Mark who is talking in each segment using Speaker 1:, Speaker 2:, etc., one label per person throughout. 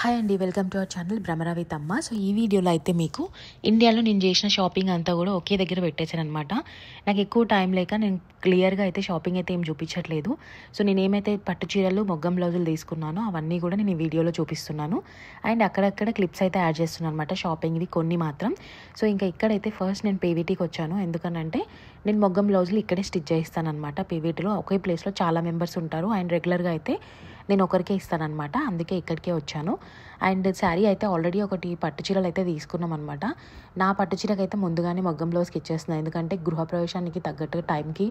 Speaker 1: hi అండి welcome to our channel భ్రమరావిత్ అమ్మ సో ఈ వీడియోలో అయితే మీకు ఇండియాలో నేను చేసిన షాపింగ్ అంతా కూడా ఒకే దగ్గర పెట్టేశాను అనమాట నాకు ఎక్కువ టైం లేక నేను క్లియర్గా అయితే షాపింగ్ అయితే ఏం చూపించట్లేదు సో నేను ఏమైతే పట్టు చీరలు మొగ్గం బ్లౌజులు తీసుకున్నానో అవన్నీ కూడా నేను ఈ వీడియోలో చూపిస్తున్నాను అండ్ అక్కడక్కడ క్లిప్స్ అయితే యాడ్ చేస్తున్నాను అనమాట షాపింగ్వి కొన్ని మాత్రం సో ఇంకా ఇక్కడైతే ఫస్ట్ నేను పేవీటీకి వచ్చాను ఎందుకనంటే నేను మొగ్గం బ్లౌజులు ఇక్కడే స్టిచ్ చేస్తాను అనమాట పేవీటీలో ఒకే ప్లేస్లో చాలా మెంబర్స్ ఉంటారు అండ్ రెగ్యులర్గా అయితే నేను ఒకరికే ఇస్తానమాట అందుకే ఇక్కడికే వచ్చాను అండ్ శారీ అయితే ఆల్రెడీ ఒకటి పట్టు చీరలు అయితే తీసుకున్నాం అనమాట నా పట్టు చీరకైతే ముందుగానే మగ్గం బ్లౌజ్కి ఇచ్చేస్తున్నాను ఎందుకంటే గృహప్రవేశానికి తగ్గట్టు టైంకి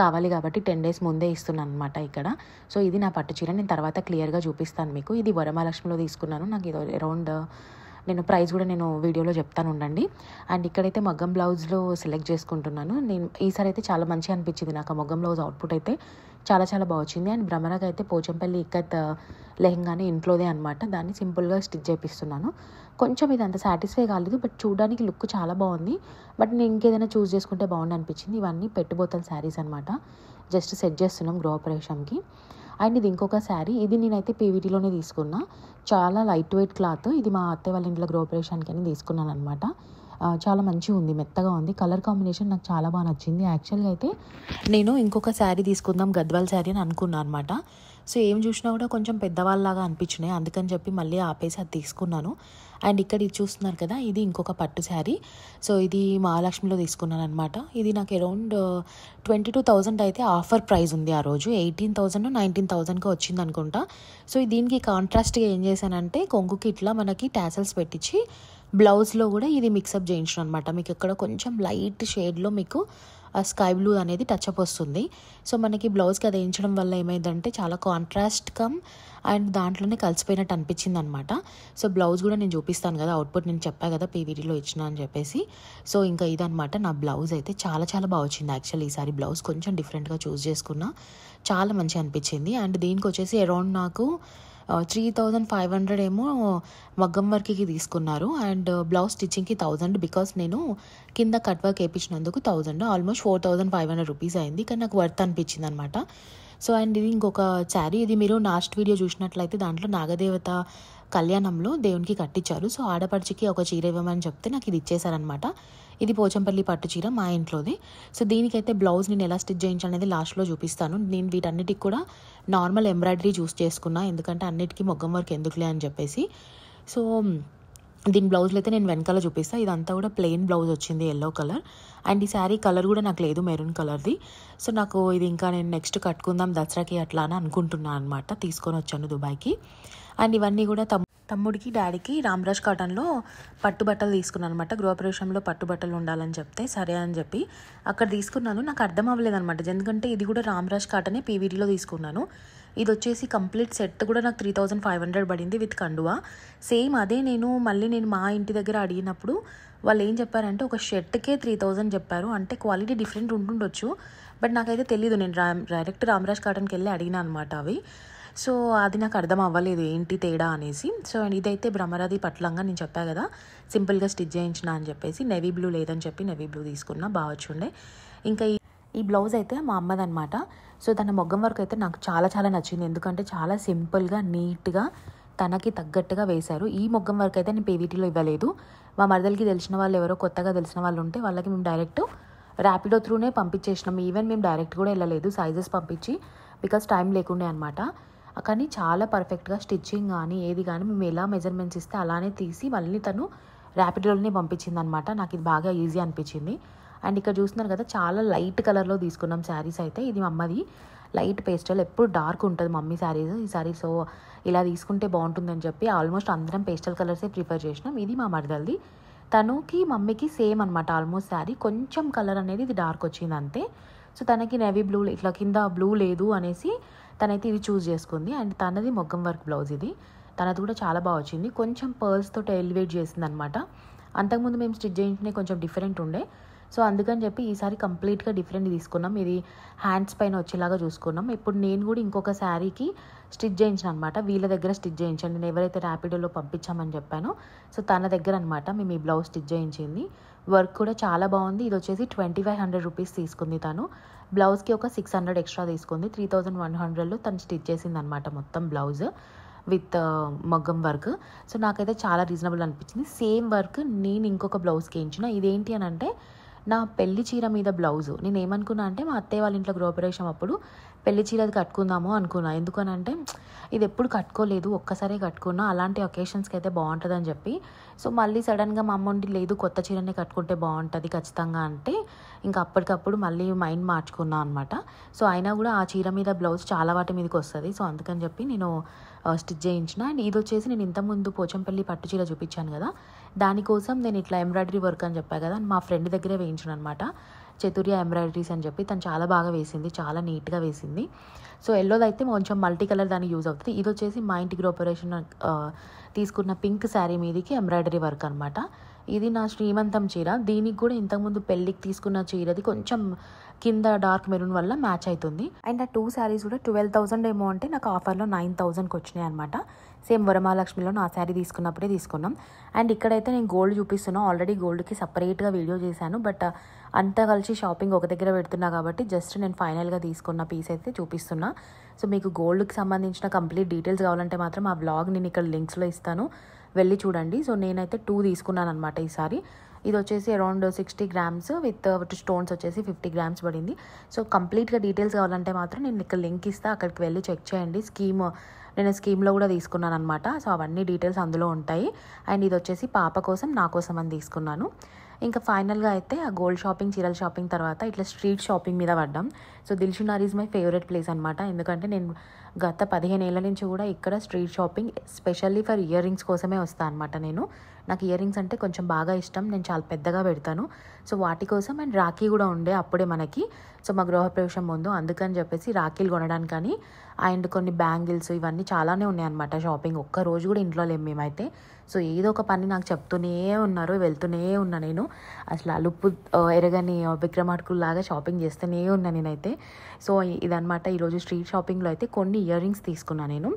Speaker 1: కావాలి కాబట్టి టెన్ డేస్ ముందే ఇస్తున్నాను అనమాట ఇక్కడ సో ఇది నా పట్టు చీర నేను తర్వాత క్లియర్గా చూపిస్తాను మీకు ఇది వరమహాలక్ష్మిలో తీసుకున్నాను నాకు ఇది అరౌండ్ నేను ప్రైస్ కూడా నేను వీడియోలో చెప్తాను ఉండండి అండ్ ఇక్కడైతే మగ్గం బ్లౌజ్లో సెలెక్ట్ చేసుకుంటున్నాను నేను ఈసారి అయితే చాలా మంచిగా అనిపించింది నాకు ఆ మగ్గం బ్లౌజ్ అవుట్పుట్ అయితే చాలా చాలా బాగా వచ్చింది అండ్ భ్రమరాగా అయితే పోచంపల్లి ఇక్కత్ లెహంగానే ఇంట్లోదే అనమాట దాన్ని సింపుల్గా స్టిచ్ చేపిస్తున్నాను కొంచెం ఇది అంత సాటిస్ఫై కాలేదు బట్ చూడడానికి లుక్ చాలా బాగుంది బట్ నేను ఇంకేదైనా చూస్ చేసుకుంటే బాగుండి అనిపించింది ఇవన్నీ పెట్టుబోతాను శారీస్ అనమాట జస్ట్ సెట్ చేస్తున్నాం గృహప్రవేశంకి అండ్ ఇది ఇంకొక శారీ ఇది నేనైతే పీవీటీలోనే తీసుకున్నా చాలా లైట్ వెయిట్ క్లాత్ ఇది మా అత్తయ్య వాళ్ళ ఇంట్లో గృహప్రవేశానికి అని తీసుకున్నాను అనమాట చాలా మంచిగా ఉంది మెత్తగా ఉంది కలర్ కాంబినేషన్ నాకు చాలా బాగా నచ్చింది యాక్చువల్గా అయితే నేను ఇంకొక శారీ తీసుకుందాం గద్వాల్ శారీ అని అనుకున్నాను అనమాట సో ఏం చూసినా కూడా కొంచెం పెద్దవాళ్ళలాగా అనిపించినాయి అందుకని చెప్పి మళ్ళీ ఆపేసి అది తీసుకున్నాను అండ్ ఇక్కడ ఇది చూస్తున్నారు కదా ఇది ఇంకొక పట్టు శారీ సో ఇది మహాలక్ష్మిలో తీసుకున్నాను అనమాట ఇది నాకు అరౌండ్ ట్వంటీ టూ థౌజండ్ అయితే ఆఫర్ ప్రైస్ ఉంది ఆ రోజు ఎయిటీన్ థౌజండ్ నైన్టీన్ థౌజండ్గా వచ్చింది అనుకుంటా సో దీనికి కాంట్రాస్ట్గా ఏం చేశానంటే కొంగుకి ఇట్లా మనకి ట్యాసల్స్ పెట్టించి బ్లౌజ్లో కూడా ఇది మిక్సప్ చేయించిన అనమాట మీకు ఇక్కడ కొంచెం లైట్ షేడ్లో మీకు ఆ స్కై బ్లూ అనేది టచ్అప్ వస్తుంది సో మనకి బ్లౌజ్కి అది వేయించడం వల్ల ఏమైందంటే చాలా కాంట్రాస్ట్ కమ్ అండ్ దాంట్లోనే కలిసిపోయినట్టు అనిపించింది అనమాట సో బ్లౌజ్ కూడా నేను చూపిస్తాను కదా అవుట్పుట్ నేను చెప్పాను కదా పీవీడీలో ఇచ్చిన అని చెప్పేసి సో ఇంకా ఇదనమాట నా బ్లౌజ్ అయితే చాలా చాలా బాగా వచ్చింది యాక్చువల్ ఈసారి బ్లౌజ్ కొంచెం డిఫరెంట్గా చూస్ చేసుకున్నా చాలా మంచిగా అనిపించింది అండ్ దీనికి వచ్చేసి అరౌండ్ నాకు త్రీ థౌజండ్ ఫైవ్ హండ్రెడ్ ఏమో మగ్గం వర్క్కి తీసుకున్నారు అండ్ బ్లౌజ్ స్టిచ్చింగ్కి థౌజండ్ బికాస్ నేను కింద కట్ వర్క్ వేయించినందుకు thousand almost four thousand five hundred rupees అయింది కానీ నాకు వర్త్ అనిపించింది అనమాట సో అండ్ ఇది ఇంకొక శారీ ఇది మీరు లాస్ట్ వీడియో చూసినట్లయితే దాంట్లో నాగదేవత కళ్యాణంలో దేవునికి కట్టించారు సో ఆడపడుచుకి ఒక చీర ఇవ్వమని చెప్తే నాకు ఇది ఇచ్చేశారనమాట ఇది పోచంపల్లి పట్టు చీర మా ఇంట్లోది సో దీనికైతే బ్లౌజ్ నేను ఎలా స్టిచ్ చేయించాలనేది లాస్ట్లో చూపిస్తాను నేను వీటన్నిటికి కూడా నార్మల్ ఎంబ్రాయిడరీ చూస్ చేసుకున్నా ఎందుకంటే అన్నిటికీ మొగ్గం వర్క్ ఎందుకులే అని చెప్పేసి సో దీని బ్లౌజ్లు అయితే నేను వెనకాల చూపిస్తాను ఇదంతా కూడా ప్లెయిన్ బ్లౌజ్ వచ్చింది ఎల్లో కలర్ అండ్ ఈ శారీ కలర్ కూడా నాకు లేదు మెరూన్ కలర్ది సో నాకు ఇది ఇంకా నేను నెక్స్ట్ కట్టుకుందాం దసరాకి అట్లా అని అనుకుంటున్నాను అనమాట తీసుకొని వచ్చాను దుబాయ్కి అండ్ ఇవన్నీ కూడా తమ్ తమ్ముడికి డాడీకి రామ్రాజ్ కాటన్లో పట్టుబట్టలు తీసుకున్నాను అనమాట గృహప్రవేశంలో పట్టుబట్టలు ఉండాలని చెప్తే సరే అని చెప్పి అక్కడ తీసుకున్నాను నాకు అర్థం అనమాట ఎందుకంటే ఇది కూడా రామ్రాజ్ కాటనే పీవీడీలో తీసుకున్నాను ఇది వచ్చేసి కంప్లీట్ సెట్ కూడా నాకు త్రీ థౌజండ్ ఫైవ్ హండ్రెడ్ పడింది విత్ కండువా సేమ్ అదే నేను మళ్ళీ నేను మా ఇంటి దగ్గర అడిగినప్పుడు వాళ్ళు ఏం చెప్పారంటే ఒక షర్ట్కే త్రీ థౌజండ్ చెప్పారు అంటే క్వాలిటీ డిఫరెంట్ ఉంటుండొచ్చు బట్ నాకైతే తెలియదు నేను రామ్ డైరెక్ట్ రామరాజ్ కాటన్కి వెళ్ళి అడిగినా అనమాట అవి సో అది నాకు అర్థం అవ్వలేదు ఏంటి తేడా అనేసి సో అండ్ ఇదైతే భ్రమరాది పట్లంగా నేను చెప్పా కదా సింపుల్గా స్టిచ్ చేయించిన అని చెప్పేసి నెవీ బ్లూ లేదని చెప్పి నెవీ బ్లూ తీసుకున్నా బాగా వచ్చుండే ఇంకా ఈ బ్లౌజ్ అయితే మా అమ్మదనమాట సో తన మొగ్గం వరకు అయితే నాకు చాలా చాలా నచ్చింది ఎందుకంటే చాలా సింపుల్గా నీట్గా తనకి తగ్గట్టుగా వేశారు ఈ మొగ్గం వరకు అయితే నేను పేవీటీలో ఇవ్వలేదు మా మరదలకి తెలిసిన వాళ్ళు ఎవరో కొత్తగా తెలిసిన వాళ్ళు ఉంటే వాళ్ళకి మేము డైరెక్ట్ ర్యాపిడో త్రూనే పంపించేసినాం ఈవెన్ మేము డైరెక్ట్ కూడా వెళ్ళలేదు సైజెస్ పంపించి బికాస్ టైం లేకుండే అనమాట కానీ చాలా పర్ఫెక్ట్గా స్టిచ్చింగ్ కానీ ఏది కానీ మేము ఎలా మెజర్మెంట్స్ ఇస్తే అలానే తీసి మళ్ళీ తను ర్యాపిడోలోనే పంపించింది అనమాట నాకు ఇది బాగా ఈజీ అనిపించింది అండ్ ఇక్కడ చూస్తున్నారు కదా చాలా లైట్ కలర్లో తీసుకున్నాం శారీస్ అయితే ఇది అమ్మది లైట్ పేస్టల్ ఎప్పుడు డార్క్ ఉంటుంది మమ్మీ శారీస్ ఈ సారీ సో ఇలా తీసుకుంటే బాగుంటుందని చెప్పి ఆల్మోస్ట్ అందరం పేస్టల్ కలర్సే ప్రిఫర్ చేసినాం ఇది మా మరదల్ది తనుకి మమ్మీకి సేమ్ అనమాట ఆల్మోస్ట్ శారీ కొంచెం కలర్ అనేది ఇది డార్క్ వచ్చింది అంతే సో తనకి నెవీ బ్లూ ఇట్లా కింద బ్లూ లేదు అనేసి తనైతే ఇది చూస్ చేసుకుంది అండ్ తనది మొగ్గం వర్క్ బ్లౌజ్ ఇది తనది కూడా చాలా బాగా వచ్చింది కొంచెం పర్ల్స్ తోటి ఎలివేట్ చేసింది అనమాట అంతకుముందు మేము స్టిచ్ చేయించినవి కొంచెం డిఫరెంట్ ఉండే సో అందుకని చెప్పి ఈసారి కంప్లీట్గా డిఫరెంట్ తీసుకున్నాం ఇది హ్యాండ్స్ పైన వచ్చేలాగా చూసుకున్నాం ఇప్పుడు నేను కూడా ఇంకొక శారీకి స్టిచ్ చేయించాను అనమాట వీళ్ళ దగ్గర స్టిచ్ చేయించాను నేను ఎవరైతే ర్యాపిడోలో పంపించామని చెప్పాను సో తన దగ్గర అనమాట మేము ఈ బ్లౌజ్ స్టిచ్ చేయించింది వర్క్ కూడా చాలా బాగుంది ఇది వచ్చేసి ట్వంటీ ఫైవ్ హండ్రెడ్ రూపీస్ తీసుకుంది తను బ్లౌజ్కి ఒక సిక్స్ హండ్రెడ్ ఎక్స్ట్రా తీసుకుంది త్రీ థౌజండ్ వన్ హండ్రెడ్లో తను స్టిచ్ చేసింది అనమాట మొత్తం బ్లౌజ్ విత్ మగ్గం వర్క్ సో నాకైతే చాలా రీజనబుల్ అనిపించింది సేమ్ వర్క్ నేను ఇంకొక బ్లౌజ్కి వేయించిన ఇదేంటి అని అంటే నా పెళ్లి చీర మీద బ్లౌజు నేను ఏమనుకున్నా అంటే మా అత్తయ్య వాళ్ళ ఇంట్లో గృహప్రవేశం అప్పుడు పెళ్లి చీరది కట్టుకుందాము అనుకున్నా ఎందుకనంటే ఇది ఎప్పుడు కట్టుకోలేదు ఒక్కసారే కట్టుకున్నా అలాంటి ఒకేషన్స్కి అయితే బాగుంటుందని చెప్పి సో మళ్ళీ సడన్గా మా అమ్మండి లేదు కొత్త చీరనే కట్టుకుంటే బాగుంటుంది ఖచ్చితంగా అంటే ఇంకా అప్పటికప్పుడు మళ్ళీ మైండ్ మార్చుకున్నా అనమాట సో అయినా కూడా ఆ చీర మీద బ్లౌజ్ చాలా వాటి మీదకి వస్తుంది సో అందుకని చెప్పి నేను స్టిచ్ చేయించిన అండ్ ఇది వచ్చేసి నేను ఇంతకుముందు పోచంపల్లి పట్టు చీర చూపించాను కదా దానికోసం నేను ఇట్లా ఎంబ్రాయిడరీ వర్క్ అని చెప్పాను కదా మా ఫ్రెండ్ దగ్గరే వేయించాను అనమాట చతుర్య ఎంబ్రాయిడరీస్ అని చెప్పి తను చాలా బాగా వేసింది చాలా నీట్గా వేసింది సో ఎల్లోది అయితే కొంచెం మల్టీ కలర్ దానికి యూజ్ అవుతుంది ఇది వచ్చేసి మా ఇంటికి ఆపరేషన్ తీసుకున్న పింక్ శారీ మీదకి ఎంబ్రాయిడరీ వర్క్ అనమాట ఇది నా శ్రీమంతం చీర దీనికి కూడా ఇంతకుముందు పెళ్ళికి తీసుకున్న చీరది కొంచెం కింద డార్క్ మెరూన్ వల్ల మ్యాచ్ అవుతుంది అండ్ ఆ టూ శారీస్ కూడా ట్వెల్వ్ థౌసండ్ ఏమో అంటే నాకు ఆఫర్లో నైన్ థౌసండ్కి వచ్చినాయి అనమాట సేమ్ వరమహాలక్ష్మిలో నా శారీ తీసుకున్నప్పుడే తీసుకున్నాం అండ్ ఇక్కడైతే నేను గోల్డ్ చూపిస్తున్నాను ఆల్రెడీ గోల్డ్కి సపరేట్గా వీడియో చేశాను బట్ uh, అంతా కలిసి షాపింగ్ ఒక దగ్గర పెడుతున్నా కాబట్టి జస్ట్ నేను ఫైనల్గా తీసుకున్న పీస్ అయితే చూపిస్తున్నా సో మీకు గోల్డ్కి సంబంధించిన కంప్లీట్ డీటెయిల్స్ కావాలంటే మాత్రం ఆ బ్లాగ్ నేను ఇక్కడ లింక్స్లో ఇస్తాను వెళ్ళి చూడండి సో నేనైతే టూ తీసుకున్నాను అనమాట ఈసారి ఇది వచ్చేసి around sixty grams with stones వచ్చేసి ఫిఫ్టీ గ్రామ్స్ పడింది సో కంప్లీట్గా డీటెయిల్స్ కావాలంటే మాత్రం నేను ఇక్కడ లింక్ ఇస్తా అక్కడికి వెళ్ళి చెక్ చేయండి స్కీమ్ నేను స్కీమ్లో కూడా తీసుకున్నాను అనమాట సో అవన్నీ డీటెయిల్స్ అందులో ఉంటాయి అండ్ ఇది వచ్చేసి పాప కోసం నా కోసం అని తీసుకున్నాను ఇంకా ఫైనల్గా అయితే ఆ గోల్డ్ షాపింగ్ చీరల షాపింగ్ తర్వాత ఇట్లా స్ట్రీట్ షాపింగ్ మీద పడ్డాం సో దిల్షునార్ ఈజ్ మై ఫేవరెట్ ప్లేస్ అనమాట ఎందుకంటే నేను గత పదిహేను ఏళ్ళ నుంచి కూడా ఇక్కడ street shopping specially for earrings కోసమే వస్తాను అనమాట నేను నాకు ఇయర్ రింగ్స్ అంటే కొంచెం బాగా ఇష్టం నేను చాలా పెద్దగా పెడతాను సో వాటి కోసం అండ్ రాఖీ కూడా ఉండే అప్పుడే మనకి సో మా గృహప్రవేశం ముందు అందుకని చెప్పేసి రాఖీలు కొనడానికి కానీ అండ్ కొన్ని బ్యాంగిల్స్ ఇవన్నీ చాలానే ఉన్నాయి అనమాట షాపింగ్ ఒక్క రోజు కూడా ఇంట్లో లేము మేమైతే సో ఏదో ఒక పని నాకు చెప్తూనే ఉన్నారు వెళ్తూనే ఉన్నా నేను అసలు అలుపు ఎరగని లాగా షాపింగ్ చేస్తూనే ఉన్నా నేనైతే సో ఇదనమాట ఈరోజు స్ట్రీట్ షాపింగ్లో అయితే కొన్ని ఇయర్ రింగ్స్ తీసుకున్నాను నేను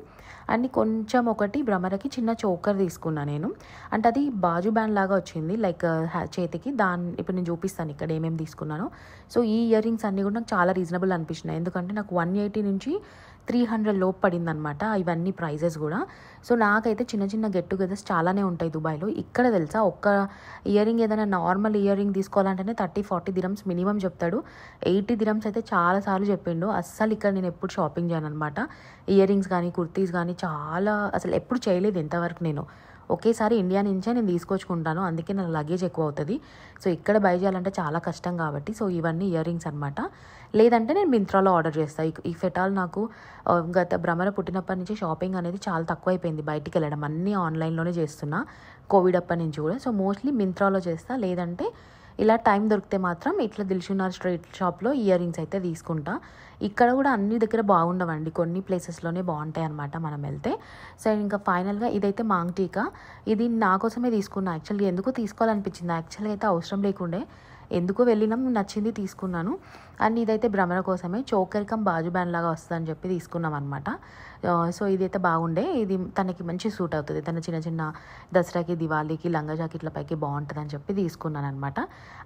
Speaker 1: అండ్ కొంచెం ఒకటి భ్రమరకి చిన్న చోకర్ తీసుకున్నా నేను అంటే అది బాజు బ్యాండ్ లాగా వచ్చింది లైక్ చేతికి దాని ఇప్పుడు నేను చూపిస్తాను ఇక్కడ ఏమేమి తీసుకున్నాను సో ఈ ఇయర్ రింగ్స్ అన్నీ కూడా నాకు చాలా రీజనబుల్ అనిపించినాయి ఎందుకంటే నాకు వన్ ఎయిటీ నుంచి త్రీ హండ్రెడ్ లోపు పడిందనమాట ఇవన్నీ ప్రైజెస్ కూడా సో నాకైతే చిన్న చిన్న గెట్ టుగెదర్స్ చాలానే ఉంటాయి దుబాయ్లో ఇక్కడ తెలుసా ఒక్క ఇయర్ రింగ్ ఏదైనా నార్మల్ ఇయర్ రింగ్ తీసుకోవాలంటేనే థర్టీ ఫార్టీ దిరమ్స్ మినిమం చెప్తాడు ఎయిటీ దిరమ్స్ అయితే చాలాసార్లు చెప్పిండు అస్సలు ఇక్కడ నేను ఎప్పుడు షాపింగ్ చేయను అనమాట ఇయర్ రింగ్స్ కానీ కుర్తీస్ కానీ చాలా అసలు ఎప్పుడు చేయలేదు ఎంతవరకు నేను ఒకేసారి ఇండియా నుంచే నేను తీసుకొచ్చుకుంటాను అందుకే నా లగేజ్ ఎక్కువ అవుతుంది సో ఇక్కడ బై చేయాలంటే చాలా కష్టం కాబట్టి సో ఇవన్నీ ఇయర్ రింగ్స్ అనమాట లేదంటే నేను మింత్రాలో ఆర్డర్ చేస్తాను ఈ ఫెటాల్ నాకు గత భ్రమర పుట్టినప్పటి నుంచి షాపింగ్ అనేది చాలా తక్కువైపోయింది బయటికి వెళ్ళడం అన్నీ ఆన్లైన్లోనే చేస్తున్నా కోవిడ్ అప్పటి నుంచి కూడా సో మోస్ట్లీ మింత్రాలో చేస్తా లేదంటే ఇలా టైం దొరికితే మాత్రం ఇట్లా దిల్షునార్ స్ట్రీట్ షాప్లో ఇయర్ రింగ్స్ అయితే తీసుకుంటా ఇక్కడ కూడా అన్ని దగ్గర బాగుండవండి కొన్ని ప్లేసెస్లోనే బాగుంటాయి అనమాట మనం వెళ్తే సో ఇంకా ఫైనల్గా ఇదైతే మాంగ్ టీకా ఇది నా కోసమే తీసుకున్నా యాక్చువల్గా ఎందుకు తీసుకోవాలనిపించింది యాక్చువల్గా అయితే అవసరం లేకుండే ఎందుకో వెళ్ళినాం నచ్చింది తీసుకున్నాను అండ్ ఇదైతే భ్రమణ కోసమే చోకరికం బాజు బ్యాండ్ లాగా వస్తుందని చెప్పి తీసుకున్నాం అనమాట సో ఇదైతే బాగుండే ఇది తనకి మంచి సూట్ అవుతుంది తన చిన్న చిన్న దసరాకి దివాళీకి లంగా జాకెట్ల పైకి బాగుంటుందని చెప్పి తీసుకున్నాను అనమాట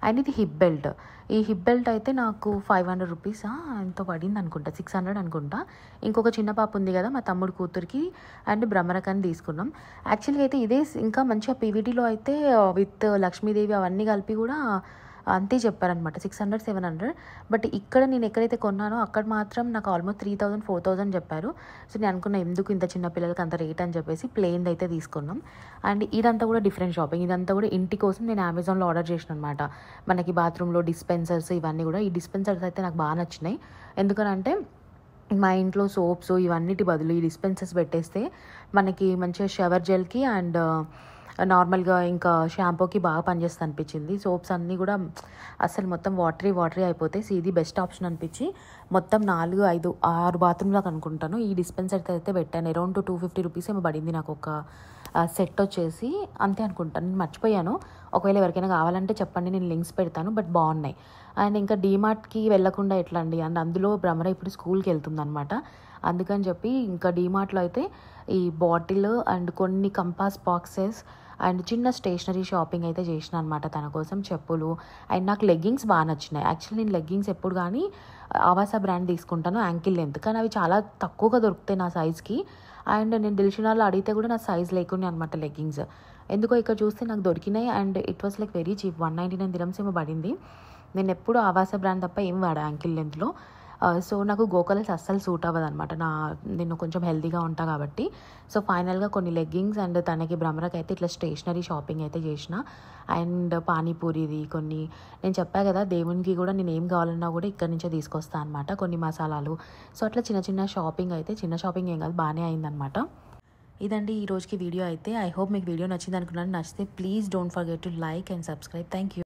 Speaker 1: అండ్ ఇది హిప్ బెల్ట్ ఈ హిప్ బెల్ట్ అయితే నాకు ఫైవ్ హండ్రెడ్ రూపీస్ ఎంతో పడింది అనుకుంటా సిక్స్ హండ్రెడ్ అనుకుంటా ఇంకొక చిన్న పాప ఉంది కదా మా తమ్ముడు కూతురికి అండ్ భ్రమరకాన్ని తీసుకున్నాం యాక్చువల్గా అయితే ఇదే ఇంకా మంచిగా పీవీటీలో అయితే విత్ లక్ష్మీదేవి అవన్నీ కలిపి కూడా అంతే చెప్పారనమాట six hundred seven hundred but ఇక్కడ నేను ఎక్కడైతే కొన్నానో అక్కడ మాత్రం నాకు almost three thousand four thousand చెప్పారు సో నేను అనుకున్నా ఎందుకు ఇంత చిన్న పిల్లలకి అంత రేట్ అని చెప్పేసి ప్లెయిన్ అయితే తీసుకున్నాం అండ్ ఇదంతా కూడా డిఫరెంట్ షాపింగ్ ఇదంతా కూడా ఇంటి కోసం నేను అమెజాన్లో ఆర్డర్ చేసిన అనమాట మనకి బాత్రూంలో డిస్పెన్సర్స్ ఇవన్నీ కూడా ఈ డిస్పెన్సర్స్ అయితే నాకు బాగా నచ్చినాయి ఎందుకనంటే మా ఇంట్లో సోప్స్ ఇవన్నిటి బదులు ఈ డిస్పెన్సర్స్ పెట్టేస్తే మనకి మంచిగా షవర్ జెల్కి అండ్ నార్మల్గా ఇంకా షాంపూకి బాగా పనిచేస్తుంది అనిపించింది సోప్స్ అన్నీ కూడా అసలు మొత్తం వాటరీ వాటరీ అయిపోతే ఇది బెస్ట్ ఆప్షన్ అనిపించి మొత్తం నాలుగు ఐదు ఆరు బాత్రూమ్లకు అనుకుంటాను ఈ డిస్పెన్సర్ అయితే పెట్టాను అరౌండ్ టూ ఫిఫ్టీ రూపీస్ ఏమో పడింది నాకు ఒక సెట్ వచ్చేసి అంతే అనుకుంటాను నేను మర్చిపోయాను ఒకవేళ ఎవరికైనా కావాలంటే చెప్పండి నేను లింక్స్ పెడతాను బట్ బాగున్నాయి అండ్ ఇంకా డీమార్ట్కి వెళ్ళకుండా ఎట్లా అండి అండ్ అందులో భ్రమర ఇప్పుడు స్కూల్కి వెళ్తుంది అనమాట అందుకని చెప్పి ఇంకా డీమార్ట్లో అయితే ఈ బాటిల్ అండ్ కొన్ని కంపాస్ బాక్సెస్ అండ్ చిన్న స్టేషనరీ షాపింగ్ అయితే చేసిన అనమాట తన కోసం చెప్పులు అండ్ నాకు లెగ్గింగ్స్ బాగా నచ్చినాయి యాక్చువల్లీ నేను లెగ్గింగ్స్ ఎప్పుడు కానీ ఆవాస బ్రాండ్ తీసుకుంటాను యాంకిల్ లెంత్ కానీ అవి చాలా తక్కువగా దొరుకుతాయి నా సైజ్కి అండ్ నేను దిల్షినాల్లో అడిగితే కూడా నా సైజ్ లేకుండా అనమాట లెగ్గింగ్స్ ఎందుకో ఇక్కడ చూస్తే నాకు దొరికినాయి and it was like very cheap one ninety nine dirhams ఏమో పడింది నేను ఎప్పుడు ఆవాస బ్రాండ్ తప్ప ఏం వాడా యాంకిల్ లెంత్లో సో uh, నాకు గోకలస్ అస్సలు సూట్ అవ్వదు అనమాట నా నేను కొంచెం హెల్దీగా ఉంటా కాబట్టి సో ఫైనల్గా కొన్ని లెగ్గింగ్స్ అండ్ తనకి భ్రమరకు అయితే ఇట్లా స్టేషనరీ షాపింగ్ అయితే చేసిన అండ్ పానీపూరిది కొన్ని నేను చెప్పా కదా దేవునికి కూడా నేను ఏం కావాలన్నా కూడా ఇక్కడ నుంచే తీసుకొస్తాను అనమాట కొన్ని మసాలాలు సో అట్లా చిన్న చిన్న షాపింగ్ అయితే చిన్న షాపింగ్ ఏం కాదు బాగానే అయిందనమాట ఇదండి ఈ రోజుకి వీడియో అయితే ఐ హోప్ మీకు వీడియో నచ్చింది అనుకున్నాను నచ్చితే please don't forget to like and subscribe thank you